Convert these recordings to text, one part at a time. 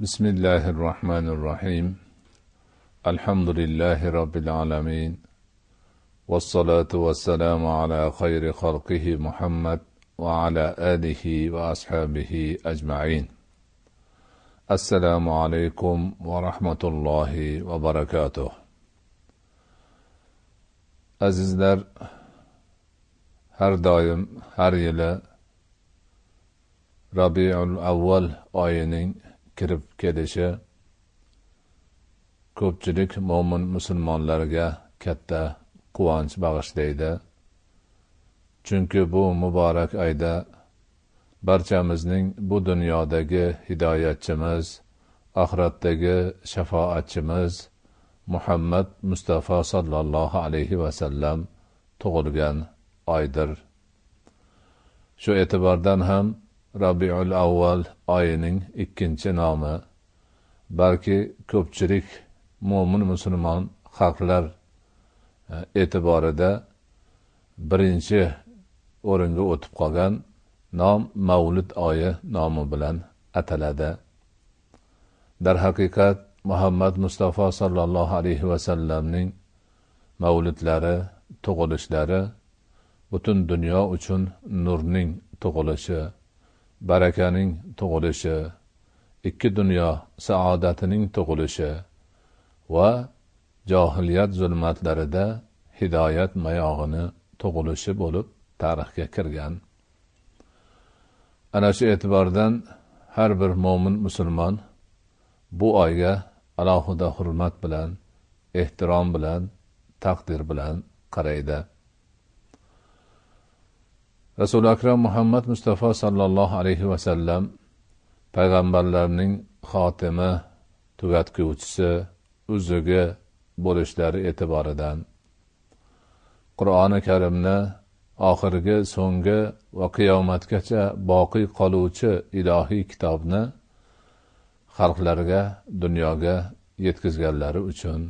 بسم الله الرحمن الرحيم الحمد لله رب العالمين والصلاة والسلام على خير خلقه محمد وعلى آله وأصحابه أجمعين السلام عليكم ورحمة الله وبركاته azizlar har doim har yili rabiul avval oyining kirib kelishi ko'pchilik mo'min musulmonlarga katta quvonch bag'ishlaydi chunki bu muborak oyda barchamizning bu dunyodagi hidoyatchimiz oxiratdagi shafoatchimiz muhammad mustafa sollallohu alayhi vasallam tug'ilgan oydir shu e'tibordan ham rabiul avval oyining ikkinchi nomi balki ko'pchilik mo'min musulmon xalqlar e, e'tiborida birinchi o'ringa o'tib qolgan nom mavlid oyi nomi bilan ataladi darhaqiqat muhammad mustafa sollallohu alayhi vasallamning mavlidlari tug'ilishlari butun dunyo uchun nurning tug'ilishi barakaning tug'ilishi ikki dunyo saodatining tug'ilishi va johiliyat zulmatlarida hidoyat mayog'ini tug'ilishi bo'lib tarixga kirgan ana shu e'tibordan har bir mo'min musulmon bu oyga alohida hurmat bilan ehtirom bilan taqdir bilan qaraydi rasuli akram muhammad mustafa sollallohu alayhi vasallam payg'ambarlarning xotimi tugatguvchisi uzugi bo'lishlari e'tiboridan qur'oni karimni oxirgi so'nggi va qiyomatgacha boqiy qoluvchi ilohiy kitobni xalqlarga dunyoga yetkazganlari uchun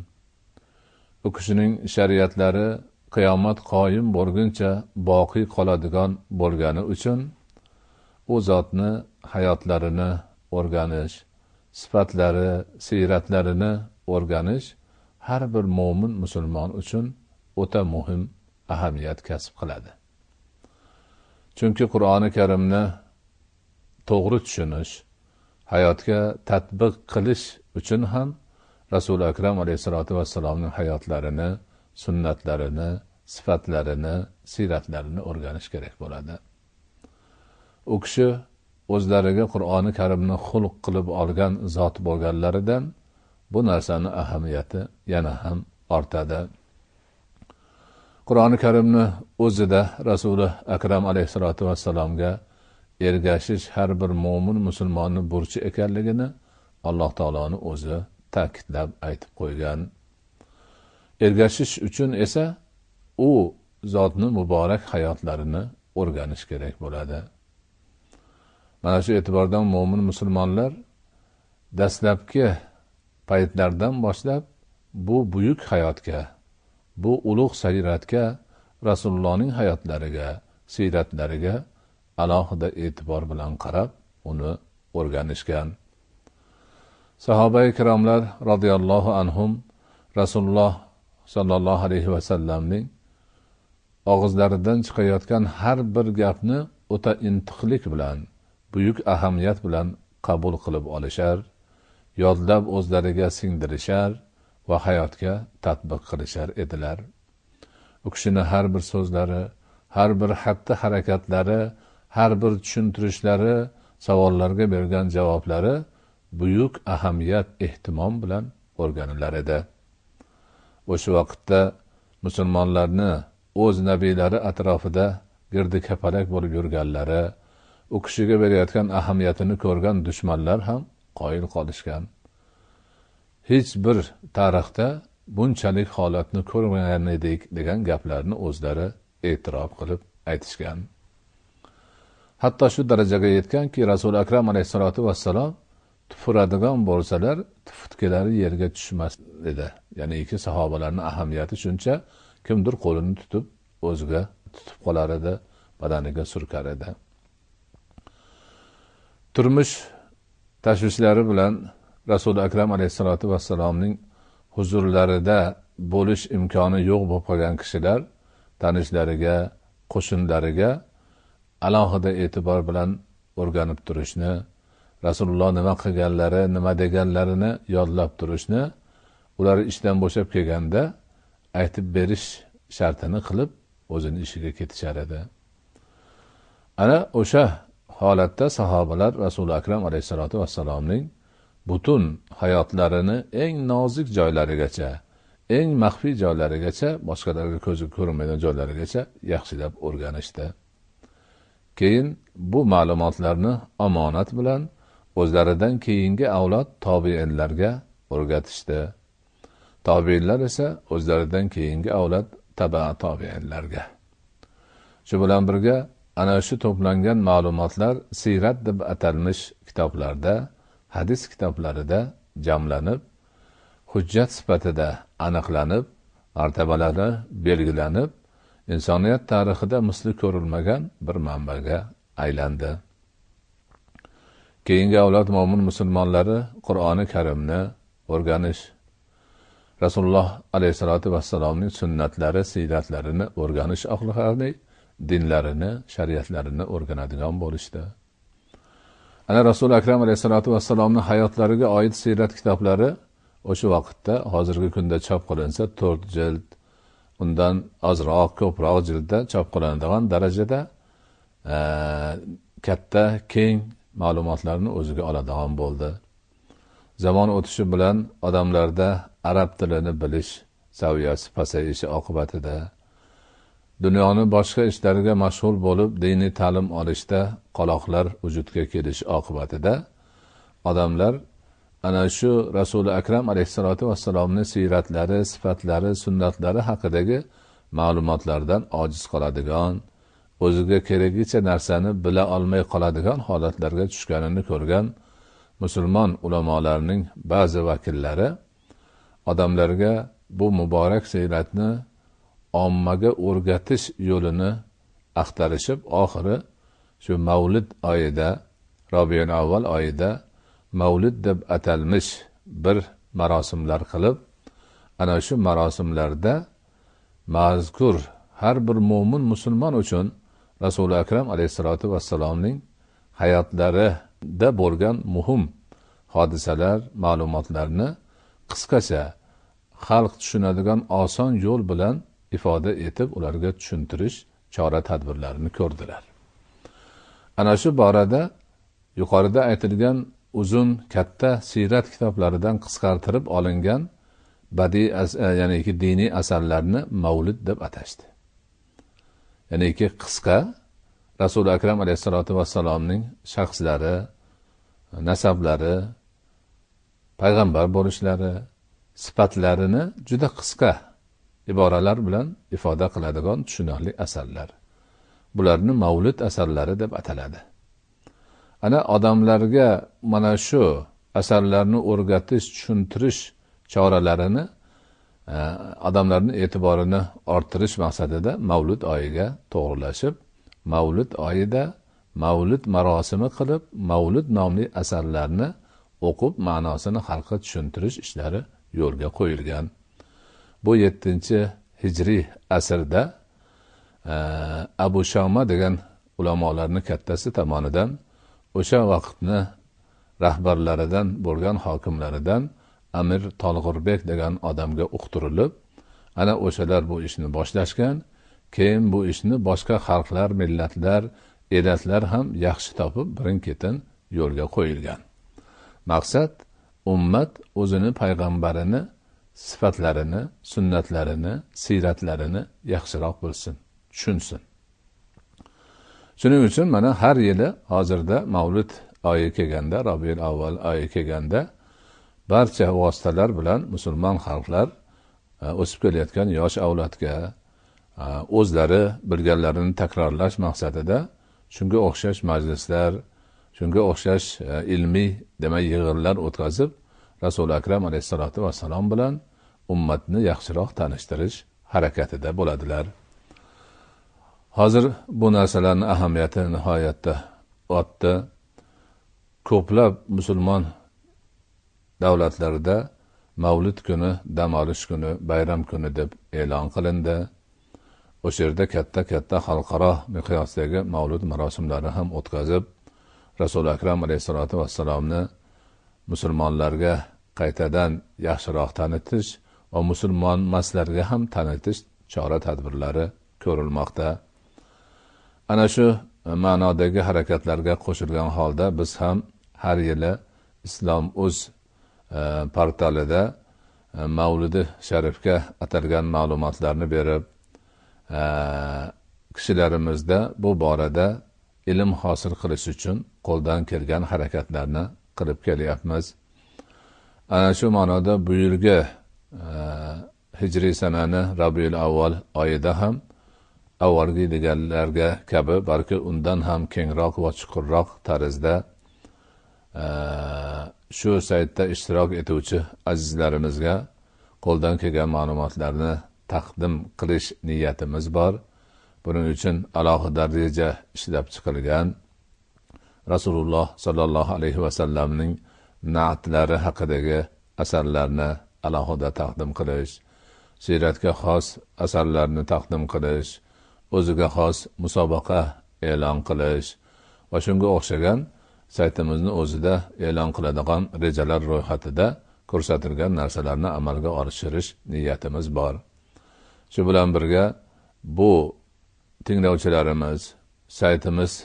u kishining shariatlari qiyomat qoyim bo'lguncha boqiy qoladigan bo'lgani uchun u zotni hayotlarini o'rganish sifatlari siyratlarini o'rganish har bir mo'min musulmon uchun o'ta muhim ahamiyat kasb qiladi chunki qur'oni karimni to'g'ri tushunish hayotga tatbiq qilish uchun ham rasuli akram alayhissalotu vassalomning hayotlarini sunnatlarini sifatlarini siyratlarini o'rganish kerak bo'ladi u kishi o'zlariga qur'oni karimni xulq qilib olgan zot bo'lganlaridan bu narsani ahamiyati yana ham ortadi qur'oni karimni o'zida rasuli akram alayhissalotu vassalomga ergashish har bir mo'min musulmonni burchi ekanligini alloh taoloni o'zi ta'kidlab aytib qo'ygan ergashish uchun esa u zotni muborak hayotlarini o'rganish kerak bo'ladi mana shu e'tibordan mo'min musulmonlar dastlabki paytlardan boshlab bu buyuk hayotga bu ulug' sayratga rasulullohning hayotlariga siyratlariga alohida e'tibor bilan qarab uni o'rganishgan sahoba ikromlar roziyallohu anhum rasululloh sollallohu alayhi vasallamning og'izlaridan chiqayotgan har bir gapni o'ta intiqlik bilan buyuk ahamiyat bilan qabul qilib olishar yodlab o'zlariga singdirishar va hayotga tadbiq qilishar edilar u kishini har bir so'zlari har bir xatti harakatlari har bir tushuntirishlari savollarga bergan javoblari buyuk ahamiyat ehtimom bilan o'rganilar edi o'sha vaqtda musulmonlarni o'z nabiylari atrofida girdi kapalak bo'lib yurganlari u kishiga berayotgan ahamiyatini ko'rgan dushmanlar ham qoyil qolishgan hech bir tarixda bunchalik holatni ko'rmagan edik degan gaplarni o'zlari e'tirof qilib aytishgan hatto shu darajaga yetganki rasuli akram alayhissalotu vassalom tufuradigan bo'lsalar tufutkalari yerga tushmas dedi ya'niki sahobalarni ahamiyati shuncha kimdir qo'lini tutib o'ziga tutib qolar edi badaniga surkar edi turmush tashvishlari bilan rasuli akram alayhissalotu vassalomning huzurlarida bo'lish imkoni yo'q bo'lib qolgan kishilar tanishlariga qo'shnilariga alohida e'tibor bilan o'rganib turishni rasululloh nima qilganlari nima deganlarini yodlab turishni ular ishdan bo'shab kelganda aytib berish shartini qilib o'zini ishiga ketishar edi ana o'sha holatda sahobalar rasuli akram alayhissalotu vassalomning butun hayotlarini eng nozik joylarigacha eng maxfiy joylarigacha boshqalarga ko'zi ko'rinmaydigan joylarigacha yaxshilab o'rganishdi keyin bu ma'lumotlarni omonat bilan o'zlaridan keyingi avlod tobeinlarga o'rgatishdi tobeinlar esa o'zlaridan keyingi avlod taba tobeinlarga shu bilan birga ana shu to'plangan ma'lumotlar siyrat deb atalmish kitoblarda hadis kitoblarida jamlanib hujjat sifatida aniqlanib martabalari belgilanib insoniyat tarixida misli ko'rilmagan bir manbaga aylandi keyingi avlod mo'min musulmonlari qur'oni karimni o'rganish rasululloh alayhissalotu vassalomning sunnatlari siyratlarini o'rganish orqali dinlarini shariatlarini o'rganadigan bo'lishdi ana rasuli akram alayhissalotu vassalomni hayotlariga oid siyrat kitoblari o'sha vaqtda hozirgi kunda chop qilinsa to'rt jild undan ozroq ko'proq jildda chop qilinadigan darajada eh, katta keng ma'lumotlarni o'ziga oladigan bo'ldi zamon o'tishi bilan odamlarda arab tilini bilish saviyasi pasayishi oqibatida dunyoni boshqa ishlariga mashg'ul bo'lib diniy ta'lim olishda qoloqlar vujudga kelishi oqibatida odamlar ana shu rasuli akram alayhissalotu vassalomni siyratlari sifatlari sunnatlari haqidagi ma'lumotlardan ojiz qoladigan o'ziga keragicha narsani bila olmay qoladigan holatlarga tushganini ko'rgan musulmon ulamolarning ba'zi vakillari odamlarga bu muborak siyratni ommaga o'rgatish yo'lini axtarishib oxiri shu mavlid oyida robiyan avval oyida mavlid deb atalmish bir marosimlar qilib ana shu marosimlarda mazkur har bir mo'min musulmon uchun rasuli akram alayhissalotu vassalomning hayotlarida bo'lgan muhim hodisalar ma'lumotlarni qisqacha xalq tushunadigan oson yo'l bilan ifoda etib ularga tushuntirish chora tadbirlarini ko'rdilar ana shu borada yuqorida aytilgan uzun katta siyrat kitoblaridan qisqartirib olingan badiy ya'niki diniy asarlarni mavlid deb atashdi ya'niki qisqa rasuli akram alayhissalotu vassalomning shaxslari nasablari payg'ambar bo'lishlari sifatlarini juda qisqa iboralar bilan ifoda qiladigan tushunarli asarlar bularni mavlud asarlari deb ataladi ana odamlarga mana shu asarlarni o'rgatish tushuntirish choralarini odamlarni e'tiborini orttirish maqsadida mavlud oyiga to'g'irlashib mavlud oyida mavlud marosimi qilib mavlud nomli asarlarni o'qib ma'nosini xalqqa tushuntirish ishlari yo'lga qo'yilgan bu yettinchi hijriy asrda abu shoma degan ulamolarni kattasi tomonidan o'sha vaqtni rahbarlaridan bo'lgan hokimlaridan amir tolg'irbek degan odamga uqtirilib ana o'shalar bu ishni boshlashgan keyin bu ishni boshqa xalqlar millatlar elatlar ham yaxshi topib birin ketin yo'lga qo'yilgan maqsad ummat o'zini payg'ambarini sifatlarini sunnatlarini siyratlarini yaxshiroq bilsin tushunsin shuning uchun mana har yili hozirda mavlud oyi kelganda robiul avval oyi kelganda barcha vositalar bilan musulmon xalqlar e, o'sib kelayotgan yosh avlodga e, o'zlari bilganlarini takrorlash maqsadida shunga o'xshash majlislar shunga o'xshash e, ilmiy demak yig'inlar o'tkazib rasuli akram alayhissalotu vassalom bilan ummatni yaxshiroq tanishtirish harakatida bo'ladilar hozir bu narsalarni ahamiyati nihoyatda ortdi ko'plab musulmon davlatlarda mavlid kuni dam olish kuni bayram kuni deb e'lon qilindi o'sha yerda katta katta xalqaro miqyosdagi mavlud marosimlari ham o'tkazib rasuli akram alayhissalotu vassalomni musulmonlarga qaytadan yaxshiroq tanitish va musulmonmaslarga ham tanitish chora tadbirlari ko'rilmoqda ana shu ma'nodagi harakatlarga qo'shilgan holda biz ham har yili islom o'z portalida mavlidi sharifga atalgan ma'lumotlarni berib kishilarimizda bu borada ilm hosil qilish uchun qo'ldan kelgan harakatlarni qilib kelyapmiz ana shu ma'noda bu yilgi hijriy sanani rabiul avval oyida ham avvalgi deganlarga kabi balki undan ham kengroq va chuqurroq tarzda shu saytda ishtirok etuvchi azizlarimizga qo'ldan kelgan ma'lumotlarni taqdim qilish niyatimiz bor buning uchun alohida reja ishlab chiqilgan rasululloh sollallohu alayhi vasallamning naatlari haqidagi asarlarni alohida taqdim qilish siyratga xos asarlarni taqdim qilish o'ziga xos musobaqa e'lon qilish va shunga o'xshagan saytimizni o'zida e'lon qiladigan rejalar ro'yxatida ko'rsatilgan narsalarni amalga oshirish niyatimiz bor shu bilan birga bu tinglovchilarimiz saytimiz e,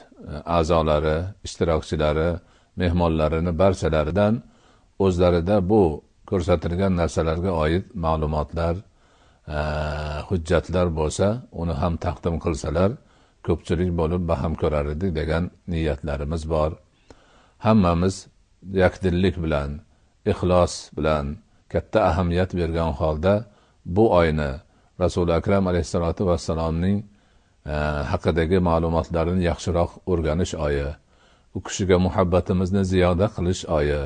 a'zolari ishtirokchilari mehmonlarini barchalaridan o'zlarida bu ko'rsatilgan narsalarga oid ma'lumotlar e, hujjatlar bo'lsa uni ham taqdim qilsalar ko'pchilik bo'lib baham ko'rar edik degan niyatlarimiz bor hammamiz yakdillik bilan ixlos bilan katta ahamiyat bergan holda bu oyni rasuli akram alayhissalotu vassalomning e, haqidagi ma'lumotlarini yaxshiroq o'rganish oyi u kishiga muhabbatimizni ziyoda qilish oyi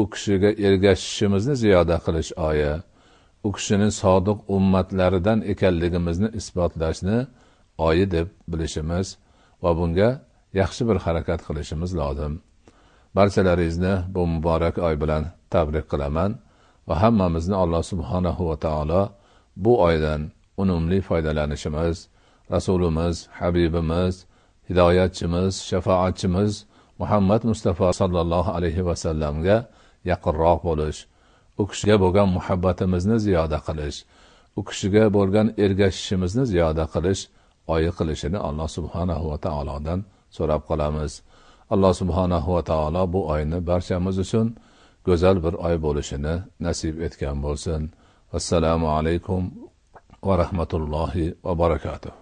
u kishiga ergashishimizni ziyoda qilish oyi u kishini sodiq ummatlaridan ekanligimizni isbotlashni oyi deb bilishimiz va bunga yaxshi bir harakat qilishimiz lozim barchalaringizni bu muborak oy bilan tabrik qilaman va hammamizni alloh subhanahu va taolo bu oydan unumli foydalanishimiz rasulimiz habibimiz hidoyatchimiz shafoatchimiz muhammad mustafa sollallohu alayhi vasallamga yaqinroq bo'lish u kishiga bo'lgan muhabbatimizni ziyoda qilish u kishiga bo'lgan ergashishimizni ziyoda qilish oyi qilishini alloh subhanahu va taolodan so'rab qolamiz alloh subhanahu va taolo bu oyni barchamiz uchun go'zal bir oy bo'lishini nasib etgan bo'lsin assalomu alaykum va rahmatullohi va barakatuh